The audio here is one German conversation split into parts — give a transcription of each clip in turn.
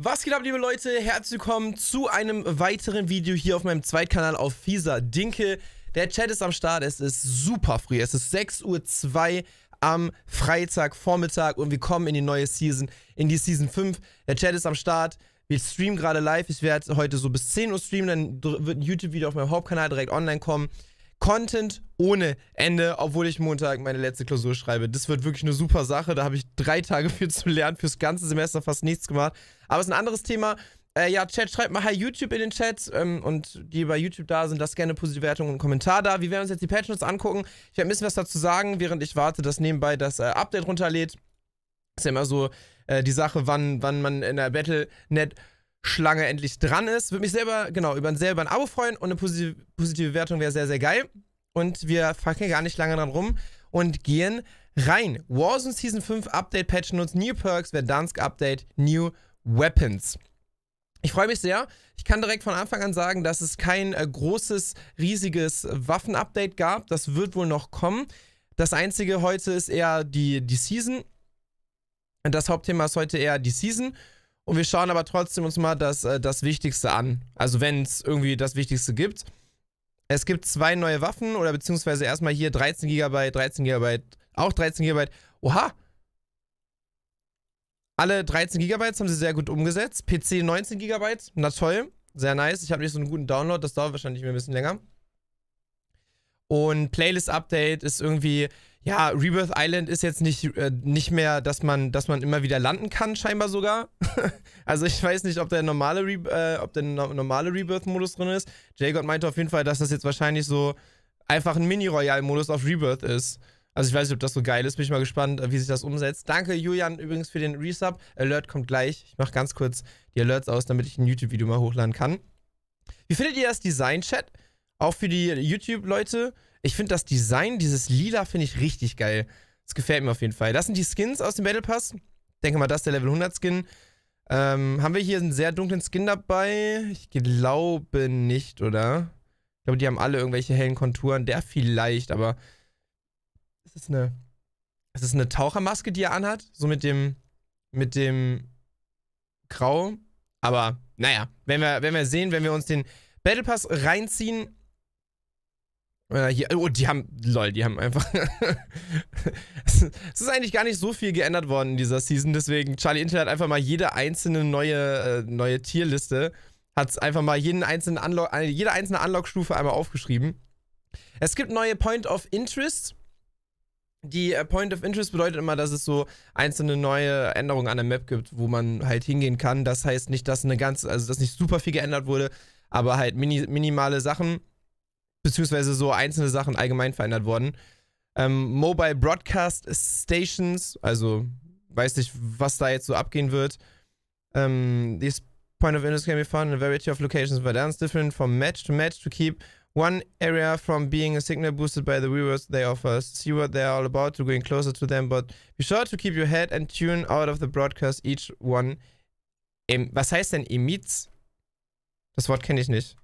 Was geht ab, liebe Leute? Herzlich willkommen zu einem weiteren Video hier auf meinem Zweitkanal auf Fieser Dinke. Der Chat ist am Start, es ist super früh, es ist 6.02 Uhr am Freitagvormittag und wir kommen in die neue Season, in die Season 5. Der Chat ist am Start, wir streamen gerade live, ich werde heute so bis 10 Uhr streamen, dann wird ein YouTube-Video auf meinem Hauptkanal direkt online kommen. Content ohne Ende, obwohl ich Montag meine letzte Klausur schreibe. Das wird wirklich eine super Sache. Da habe ich drei Tage für zu lernen, fürs ganze Semester fast nichts gemacht. Aber es ist ein anderes Thema. Äh, ja, Chat, schreibt mal Hi YouTube in den Chat ähm, und die bei YouTube da sind, lasst gerne positive Wertungen und Kommentar da. Wir werden uns jetzt die Patch Notes angucken. Ich werde ein bisschen was dazu sagen, während ich warte, dass nebenbei das äh, Update runterlädt. Ist ja immer so äh, die Sache, wann, wann man in der Battle.net Schlange endlich dran ist. Würde mich selber, genau, über ein, selber ein Abo freuen und eine positive, positive Wertung wäre sehr, sehr geil. Und wir fucken gar nicht lange dran rum und gehen rein. Warzone Season 5 Update Patch Notes, New Perks, Verdansk Update, New Weapons. Ich freue mich sehr. Ich kann direkt von Anfang an sagen, dass es kein äh, großes, riesiges Waffen-Update gab. Das wird wohl noch kommen. Das einzige heute ist eher die, die Season. Das Hauptthema ist heute eher die Season. Und wir schauen aber trotzdem uns mal das, äh, das Wichtigste an. Also wenn es irgendwie das Wichtigste gibt. Es gibt zwei neue Waffen oder beziehungsweise erstmal hier 13 GB, 13 GB, auch 13 GB. Oha! Alle 13 GB haben sie sehr gut umgesetzt. PC 19 GB, na toll, sehr nice. Ich habe nicht so einen guten Download, das dauert wahrscheinlich mir ein bisschen länger. Und Playlist-Update ist irgendwie, ja, Rebirth Island ist jetzt nicht, äh, nicht mehr, dass man, dass man immer wieder landen kann, scheinbar sogar. also ich weiß nicht, ob der normale, Re äh, no normale Rebirth-Modus drin ist. J-God meinte auf jeden Fall, dass das jetzt wahrscheinlich so einfach ein Mini-Royal-Modus auf Rebirth ist. Also ich weiß nicht, ob das so geil ist. Bin ich mal gespannt, äh, wie sich das umsetzt. Danke, Julian, übrigens für den Resub. Alert kommt gleich. Ich mache ganz kurz die Alerts aus, damit ich ein YouTube-Video mal hochladen kann. Wie findet ihr das Design-Chat? Auch für die YouTube-Leute? Ich finde das Design, dieses Lila, finde ich richtig geil. Das gefällt mir auf jeden Fall. Das sind die Skins aus dem Battle Pass. Denke mal, das ist der Level 100 Skin. Ähm, haben wir hier einen sehr dunklen Skin dabei? Ich glaube nicht, oder? Ich glaube, die haben alle irgendwelche hellen Konturen. Der vielleicht, aber es ist eine, es ist eine Tauchermaske, die er anhat. So mit dem, mit dem Grau. Aber naja, wenn wir, wenn wir sehen, wenn wir uns den Battle Pass reinziehen, hier, oh, die haben, lol, die haben einfach. es ist eigentlich gar nicht so viel geändert worden in dieser Season, deswegen Charlie Intel hat einfach mal jede einzelne neue, äh, neue Tierliste, hat einfach mal jeden einzelnen Unlock, äh, jede einzelne Unlock-Stufe einmal aufgeschrieben. Es gibt neue Point of Interest. Die äh, Point of Interest bedeutet immer, dass es so einzelne neue Änderungen an der Map gibt, wo man halt hingehen kann. Das heißt nicht, dass eine ganze, also dass nicht super viel geändert wurde, aber halt mini, minimale Sachen beziehungsweise so einzelne Sachen allgemein verändert worden. Ähm, Mobile Broadcast Stations, also weiß nicht, was da jetzt so abgehen wird. Um, ähm, this point of interest can be found in a variety of locations, but that's different from match to match to keep one area from being a signal boosted by the rewards they offer. See what they're all about to going closer to them, but be sure to keep your head and tune out of the broadcast each one. was heißt denn Emits? Das Wort kenne ich nicht.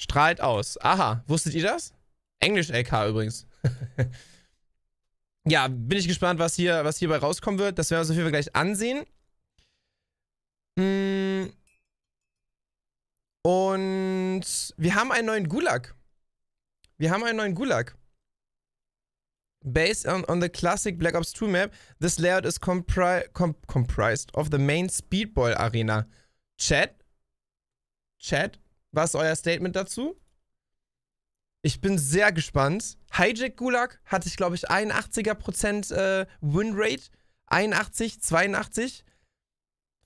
Strahlt aus. Aha, wusstet ihr das? Englisch-LK übrigens. ja, bin ich gespannt, was, hier, was hierbei rauskommen wird. Das werden wir uns auf jeden Fall gleich ansehen. Mm. Und wir haben einen neuen Gulag. Wir haben einen neuen Gulag. Based on, on the classic Black Ops 2 map, this layout is compri com comprised of the main Speedball Arena. Chat? Chat? Was ist euer Statement dazu? Ich bin sehr gespannt. Hijack Gulag hatte ich, glaube ich, 81er% äh, Winrate. 81, 82.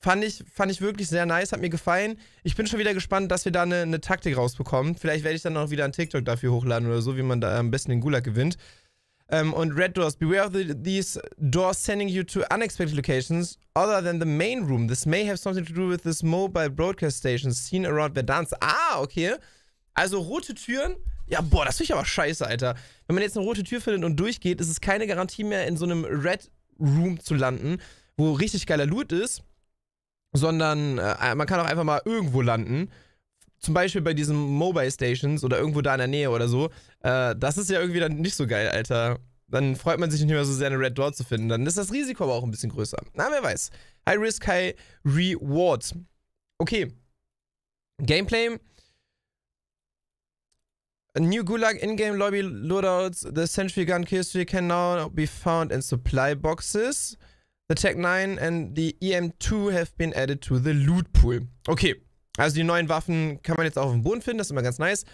Fand ich, fand ich wirklich sehr nice, hat mir gefallen. Ich bin schon wieder gespannt, dass wir da eine, eine Taktik rausbekommen. Vielleicht werde ich dann auch wieder einen TikTok dafür hochladen oder so, wie man da am besten den Gulag gewinnt. Um, ähm, und Red Doors, beware of the, these doors sending you to unexpected locations other than the main room. This may have something to do with this mobile broadcast station seen around Verdansk. Ah, okay. Also rote Türen. Ja, boah, das finde ich aber scheiße, Alter. Wenn man jetzt eine rote Tür findet und durchgeht, ist es keine Garantie mehr, in so einem Red Room zu landen, wo richtig geiler Loot ist, sondern äh, man kann auch einfach mal irgendwo landen zum Beispiel bei diesen Mobile Stations oder irgendwo da in der Nähe oder so, äh, das ist ja irgendwie dann nicht so geil, Alter. Dann freut man sich nicht mehr so sehr, eine Red Door zu finden. Dann ist das Risiko aber auch ein bisschen größer. Na, wer weiß. High Risk, High Reward. Okay. Gameplay. A new Gulag in-game lobby loadouts. The Sentry gun kistry can now be found in supply boxes. The Tech 9 and the EM2 have been added to the loot pool. Okay. Also die neuen Waffen kann man jetzt auch auf dem Boden finden, das ist immer ganz nice.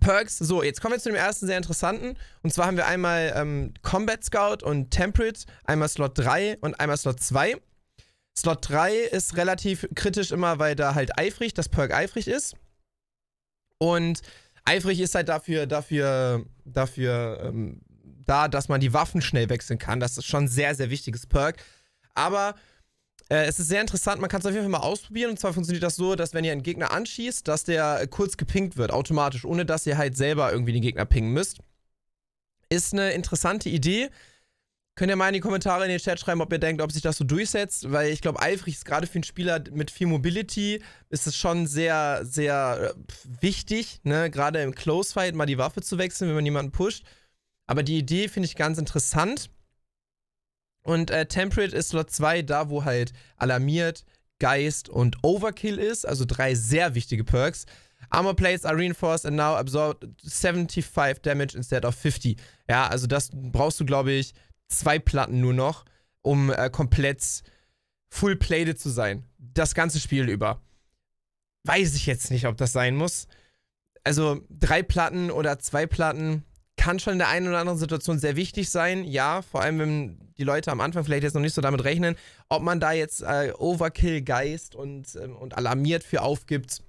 Perks, so, jetzt kommen wir zu dem ersten sehr interessanten. Und zwar haben wir einmal ähm, Combat Scout und Temperate, einmal Slot 3 und einmal Slot 2. Slot 3 ist relativ kritisch immer, weil da halt eifrig, das Perk eifrig ist. Und eifrig ist halt dafür, dafür, dafür ähm, da, dass man die Waffen schnell wechseln kann. Das ist schon ein sehr, sehr wichtiges Perk. Aber äh, es ist sehr interessant, man kann es auf jeden Fall mal ausprobieren. Und zwar funktioniert das so, dass wenn ihr einen Gegner anschießt, dass der äh, kurz gepinkt wird, automatisch, ohne dass ihr halt selber irgendwie den Gegner pingen müsst. Ist eine interessante Idee. Könnt ihr mal in die Kommentare in den Chat schreiben, ob ihr denkt, ob sich das so durchsetzt, weil ich glaube, eifrig ist gerade für einen Spieler mit viel Mobility ist es schon sehr, sehr äh, wichtig, ne? gerade im Close Fight mal die Waffe zu wechseln, wenn man jemanden pusht. Aber die Idee finde ich ganz interessant. Und äh, Temperate ist Slot 2, da wo halt alarmiert, Geist und Overkill ist, also drei sehr wichtige Perks. Armor Plates are reinforced and now absorb 75 damage instead of 50. Ja, also das brauchst du, glaube ich, zwei Platten nur noch, um äh, komplett full plated zu sein. Das ganze Spiel über. Weiß ich jetzt nicht, ob das sein muss. Also drei Platten oder zwei Platten kann schon in der einen oder anderen Situation sehr wichtig sein. Ja, vor allem, wenn die Leute am Anfang vielleicht jetzt noch nicht so damit rechnen, ob man da jetzt äh, Overkill-Geist und, ähm, und alarmiert für aufgibt.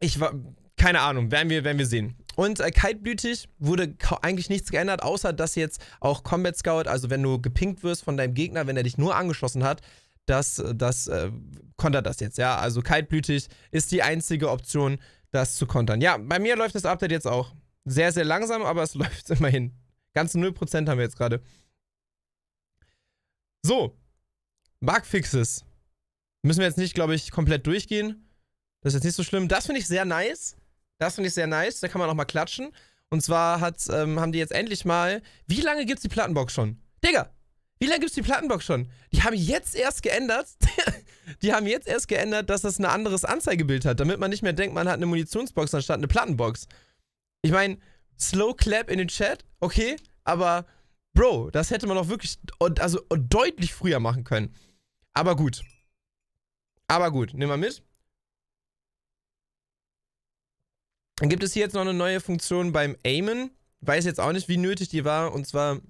Ich war. Keine Ahnung, werden wir, werden wir sehen. Und äh, kaltblütig wurde eigentlich nichts geändert, außer dass jetzt auch Combat Scout, also wenn du gepinkt wirst von deinem Gegner, wenn er dich nur angeschossen hat, das, das äh, kontert das jetzt, ja. Also kaltblütig ist die einzige Option, das zu kontern. Ja, bei mir läuft das Update jetzt auch. Sehr, sehr langsam, aber es läuft immerhin. Ganz 0% haben wir jetzt gerade. So, Bugfixes. Müssen wir jetzt nicht, glaube ich, komplett durchgehen. Das ist jetzt nicht so schlimm. Das finde ich sehr nice. Das finde ich sehr nice. Da kann man auch mal klatschen. Und zwar ähm, haben die jetzt endlich mal. Wie lange gibt es die Plattenbox schon? Digga! Wie lange gibt es die Plattenbox schon? Die haben jetzt erst geändert, Die haben jetzt erst geändert, dass das ein anderes Anzeigebild hat, damit man nicht mehr denkt, man hat eine Munitionsbox anstatt eine Plattenbox. Ich meine, Slow Clap in den Chat, okay, aber Bro, das hätte man auch wirklich also deutlich früher machen können. Aber gut. Aber gut, nehmen wir mit. Dann gibt es hier jetzt noch eine neue Funktion beim Aimen. Weiß jetzt auch nicht, wie nötig die war. Und zwar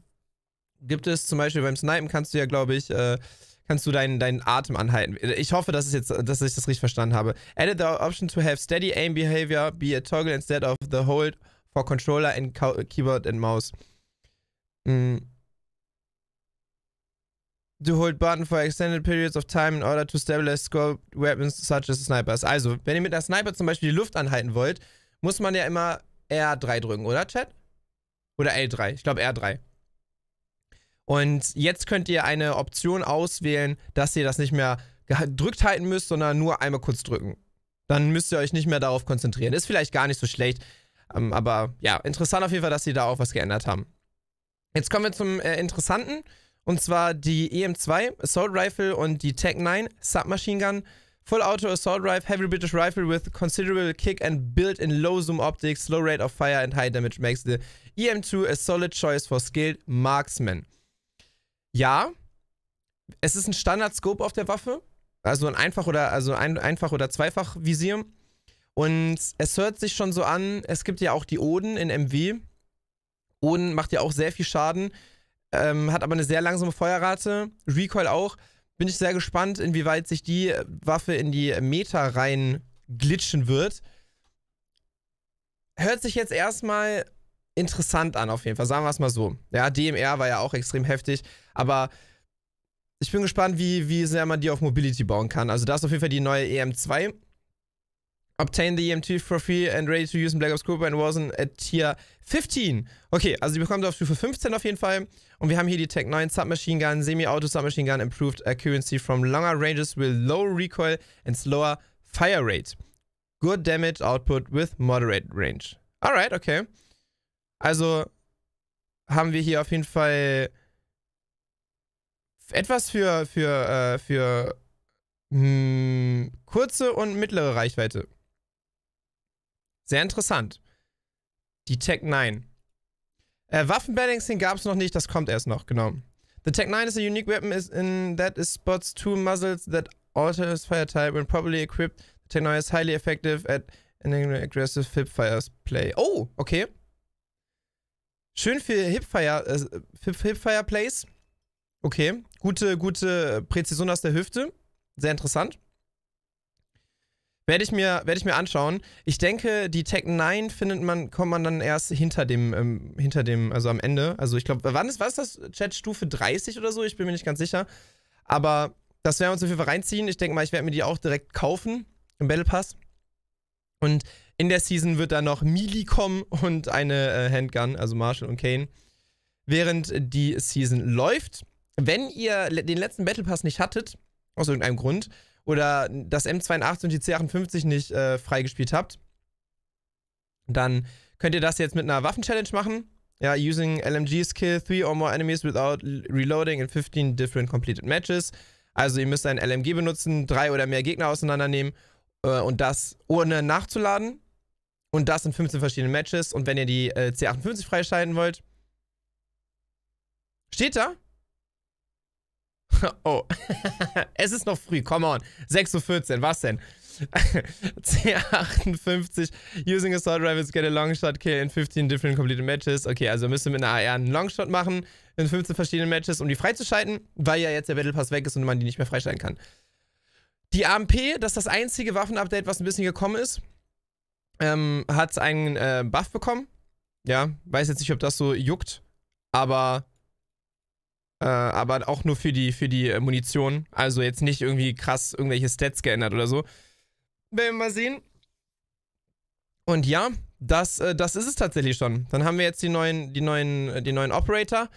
gibt es zum Beispiel beim Snipen kannst du ja, glaube ich, äh, kannst du deinen, deinen Atem anhalten. Ich hoffe, dass, es jetzt, dass ich das richtig verstanden habe. Added the option to have steady aim behavior be a toggle instead of the hold for controller and keyboard and mouse. Mm. To hold button for extended periods of time in order to stabilize scope weapons such as snipers. Also, wenn ihr mit einer Sniper zum Beispiel die Luft anhalten wollt, muss man ja immer R3 drücken, oder, Chat? Oder L3. Ich glaube R3. Und jetzt könnt ihr eine Option auswählen, dass ihr das nicht mehr gedrückt halten müsst, sondern nur einmal kurz drücken. Dann müsst ihr euch nicht mehr darauf konzentrieren. Ist vielleicht gar nicht so schlecht, ähm, aber ja, interessant auf jeden Fall, dass sie da auch was geändert haben. Jetzt kommen wir zum äh, Interessanten, und zwar die EM2 Assault Rifle und die Tech 9 Submachine Gun. Full Auto Assault Rifle, Heavy British Rifle with considerable kick and built-in low zoom optics, low rate of fire and high damage makes the EM2 a solid choice for skilled marksmen ja, es ist ein Standard-Scope auf der Waffe. Also ein Einfach- oder, also ein Einfach oder Zweifach-Visier. Und es hört sich schon so an, es gibt ja auch die Oden in MW. Oden macht ja auch sehr viel Schaden, ähm, hat aber eine sehr langsame Feuerrate, Recoil auch. Bin ich sehr gespannt, inwieweit sich die Waffe in die Meta rein glitschen wird. Hört sich jetzt erstmal interessant an, auf jeden Fall. Sagen wir es mal so. Ja, DMR war ja auch extrem heftig, aber ich bin gespannt, wie, wie sehr man die auf Mobility bauen kann. Also, da ist auf jeden Fall die neue EM2. Obtain the EMT for free and ready to use in Black Ops Group and Warzone at Tier 15. Okay, also die bekommt ihr auf Stufe 15 auf jeden Fall. Und wir haben hier die Tech 9 Submachine Gun, Semi-Auto Submachine Gun, Improved Accuracy from Longer Ranges with Low Recoil and Slower Fire Rate. Good Damage Output with Moderate Range. Alright, okay. Also haben wir hier auf jeden Fall etwas für, für, äh, für mh, hm, kurze und mittlere Reichweite. Sehr interessant. Die Tech 9. Äh, Waffenbalancing gab es noch nicht, das kommt erst noch, genau. The Tech 9 is a unique weapon is in that it spots two muzzles that alter its fire type when properly equipped. The Tech 9 is highly effective at aggressive hip fires play. Oh, okay. Schön für Hipfire, äh, Hip Okay, gute, gute Präzision aus der Hüfte. Sehr interessant. Werde ich, mir, werde ich mir anschauen. Ich denke, die Tech 9 findet man, kommt man dann erst hinter dem, ähm, hinter dem, also am Ende. Also ich glaube, wann ist, was ist das? Chat Stufe 30 oder so? Ich bin mir nicht ganz sicher. Aber das werden wir uns auf jeden Fall reinziehen. Ich denke mal, ich werde mir die auch direkt kaufen im Battle Pass. Und in der Season wird dann noch Mili kommen und eine äh, Handgun, also Marshall und Kane, während die Season läuft. Wenn ihr den letzten Battle Pass nicht hattet, aus irgendeinem Grund, oder das M82 und die C58 nicht äh, freigespielt habt, dann könnt ihr das jetzt mit einer Waffen-Challenge machen. Ja, using LMGs kill three or more enemies without reloading in 15 different completed matches. Also ihr müsst ein LMG benutzen, drei oder mehr Gegner auseinandernehmen äh, und das ohne nachzuladen. Und das sind 15 verschiedene Matches. Und wenn ihr die äh, C58 freischalten wollt. Steht da? oh. es ist noch früh, come on. 6.14 Uhr, was denn? C58, using assault rifles, get a Longshot kill in 15 different completed matches. Okay, also müsst ihr mit einer AR einen Longshot machen in 15 verschiedenen Matches, um die freizuschalten, weil ja jetzt der Battle Pass weg ist und man die nicht mehr freischalten kann. Die AMP, das ist das einzige Waffenupdate, was ein bisschen gekommen ist ähm, hat einen äh, Buff bekommen. Ja, weiß jetzt nicht, ob das so juckt, aber äh, aber auch nur für die für die äh, Munition. Also jetzt nicht irgendwie krass irgendwelche Stats geändert oder so. Werden wir mal sehen. Und ja, das, äh, das ist es tatsächlich schon. Dann haben wir jetzt die neuen, die neuen, äh, die neuen Operator.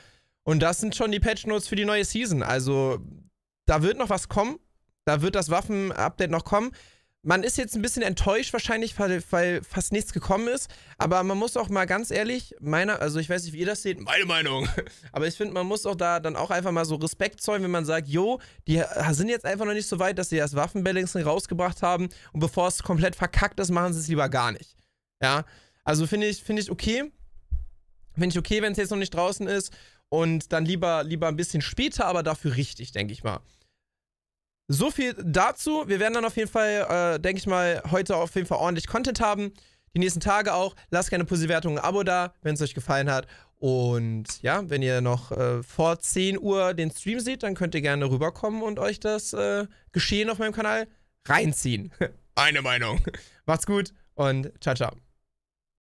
Und das sind schon die Patch Notes für die neue Season. Also da wird noch was kommen. Da wird das Waffen-Update noch kommen man ist jetzt ein bisschen enttäuscht wahrscheinlich, weil, weil, fast nichts gekommen ist. Aber man muss auch mal ganz ehrlich, meiner, also ich weiß nicht, wie ihr das seht, meine Meinung. Aber ich finde, man muss auch da dann auch einfach mal so Respekt zollen, wenn man sagt, jo, die sind jetzt einfach noch nicht so weit, dass sie das Waffenbalancing rausgebracht haben. Und bevor es komplett verkackt ist, machen sie es lieber gar nicht. Ja, also finde ich, finde ich okay. Finde ich okay, wenn es jetzt noch nicht draußen ist. Und dann lieber, lieber ein bisschen später, aber dafür richtig, denke ich mal. So viel dazu. Wir werden dann auf jeden Fall, äh, denke ich mal, heute auf jeden Fall ordentlich Content haben. Die nächsten Tage auch. Lasst gerne positive Wertungen ein Abo da, wenn es euch gefallen hat. Und ja, wenn ihr noch äh, vor 10 Uhr den Stream seht, dann könnt ihr gerne rüberkommen und euch das äh, Geschehen auf meinem Kanal reinziehen. Eine Meinung. Macht's gut und ciao, ciao.